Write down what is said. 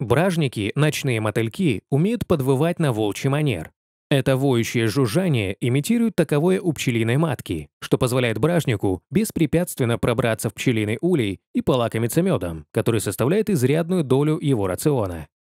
Бражники, ночные мотыльки, умеют подвывать на волчий манер. Это воющее жужжание имитирует таковое у пчелиной матки, что позволяет бражнику беспрепятственно пробраться в пчелиный улей и полакомиться медом, который составляет изрядную долю его рациона.